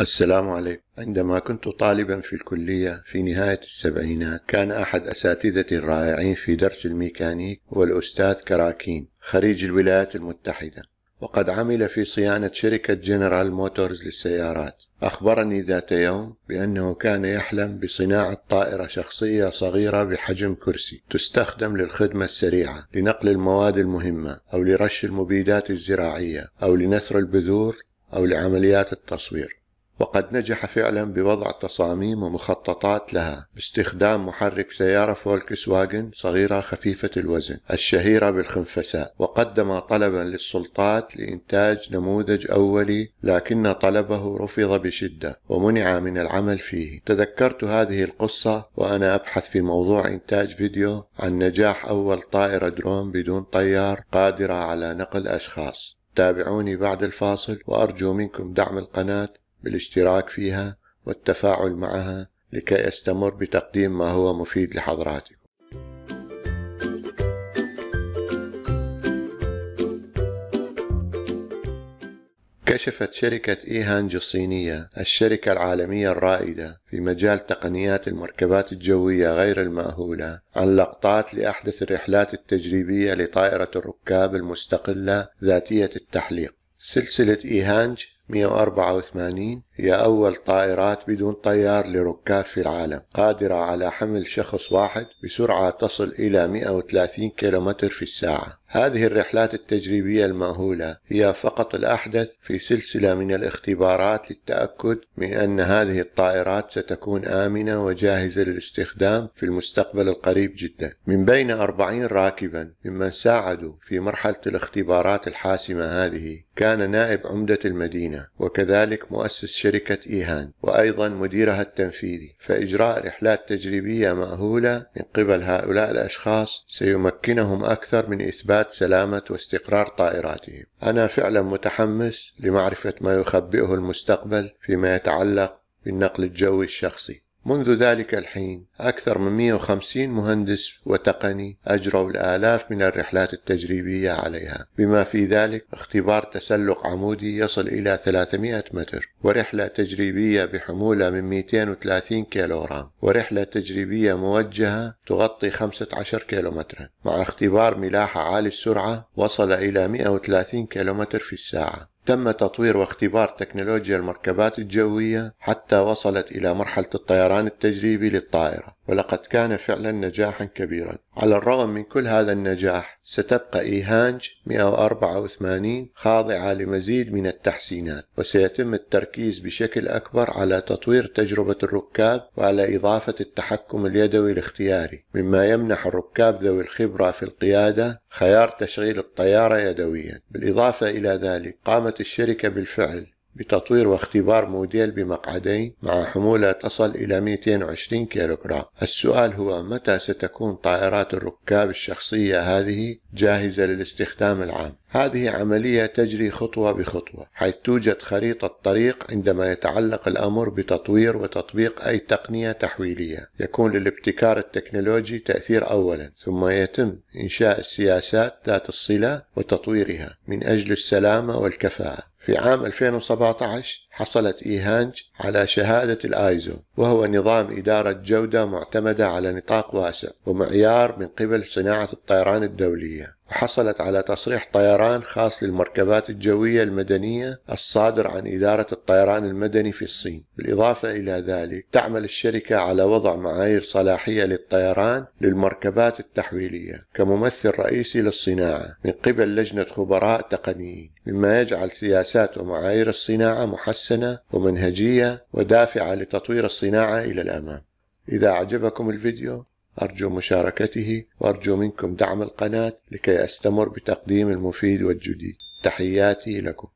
السلام عليكم عندما كنت طالبا في الكلية في نهاية السبعينات كان أحد أساتذتي الرائعين في درس الميكانيك هو الأستاذ كراكين خريج الولايات المتحدة وقد عمل في صيانة شركة جنرال موتورز للسيارات أخبرني ذات يوم بأنه كان يحلم بصناعة طائرة شخصية صغيرة بحجم كرسي تستخدم للخدمة السريعة لنقل المواد المهمة أو لرش المبيدات الزراعية أو لنثر البذور أو لعمليات التصوير وقد نجح فعلا بوضع تصاميم ومخططات لها باستخدام محرك سيارة فولكس واجن صغيرة خفيفة الوزن الشهيرة بالخنفساء وقدم طلبا للسلطات لإنتاج نموذج أولي لكن طلبه رفض بشدة ومنع من العمل فيه تذكرت هذه القصة وأنا أبحث في موضوع إنتاج فيديو عن نجاح أول طائرة درون بدون طيار قادرة على نقل أشخاص تابعوني بعد الفاصل وأرجو منكم دعم القناة بالاشتراك فيها والتفاعل معها لكي استمر بتقديم ما هو مفيد لحضراتكم كشفت شركة إيهانج الصينية الشركة العالمية الرائدة في مجال تقنيات المركبات الجوية غير المأهولة عن لقطات لأحدث الرحلات التجريبية لطائرة الركاب المستقلة ذاتية التحليق سلسلة إيهانج 184 هي أول طائرات بدون طيار لركاب في العالم قادرة على حمل شخص واحد بسرعة تصل إلى 130 كم في الساعة هذه الرحلات التجريبية المأهولة هي فقط الأحدث في سلسلة من الاختبارات للتأكد من أن هذه الطائرات ستكون آمنة وجاهزة للاستخدام في المستقبل القريب جدا من بين 40 راكبا ممن ساعدوا في مرحلة الاختبارات الحاسمة هذه كان نائب عمدة المدينة وكذلك مؤسس شركة إيهان وأيضا مديرها التنفيذي فإجراء رحلات تجريبية مأهولة من قبل هؤلاء الأشخاص سيمكنهم أكثر من إثبات ثبات سلامة واستقرار طائراتهم. أنا فعلا متحمس لمعرفة ما يخبئه المستقبل فيما يتعلق بالنقل الجوي الشخصي. منذ ذلك الحين أكثر من 150 مهندس وتقني أجروا الآلاف من الرحلات التجريبية عليها بما في ذلك اختبار تسلق عمودي يصل إلى 300 متر ورحلة تجريبية بحمولة من 230 كيلوغرام ورحلة تجريبية موجهة تغطي 15 كيلومترا مع اختبار ملاحة عالي السرعة وصل إلى 130 كيلومتر في الساعة تم تطوير واختبار تكنولوجيا المركبات الجوية حتى وصلت إلى مرحلة الطيران التجريبي للطائرة ولقد كان فعلا نجاحا كبيرا على الرغم من كل هذا النجاح ستبقى إيهانج 184 خاضعة لمزيد من التحسينات وسيتم التركيز بشكل أكبر على تطوير تجربة الركاب وعلى إضافة التحكم اليدوي الاختياري مما يمنح الركاب ذوي الخبرة في القيادة خيار تشغيل الطيارة يدويا بالإضافة إلى ذلك قامت الشركة بالفعل بتطوير واختبار موديل بمقعدين مع حمولة تصل إلى 220 كيلوغرام السؤال هو متى ستكون طائرات الركاب الشخصية هذه جاهزة للاستخدام العام هذه عملية تجري خطوة بخطوة حيث توجد خريطة طريق عندما يتعلق الأمر بتطوير وتطبيق أي تقنية تحويلية يكون للابتكار التكنولوجي تأثير أولا ثم يتم إنشاء السياسات ذات الصلة وتطويرها من أجل السلامة والكفاءة في عام 2017 حصلت إيهانج على شهادة الآيزو وهو نظام إدارة جودة معتمدة على نطاق واسع ومعيار من قبل صناعة الطيران الدولية وحصلت على تصريح طيران خاص للمركبات الجوية المدنية الصادر عن إدارة الطيران المدني في الصين بالإضافة إلى ذلك تعمل الشركة على وضع معايير صلاحية للطيران للمركبات التحويلية كممثل رئيسي للصناعة من قبل لجنة خبراء تقنيين مما يجعل سياسات ومعايير الصناعة محسنة محسنة ومنهجية ودافعة لتطوير الصناعة إلى الأمام إذا أعجبكم الفيديو أرجو مشاركته وأرجو منكم دعم القناة لكي أستمر بتقديم المفيد والجديد تحياتي لكم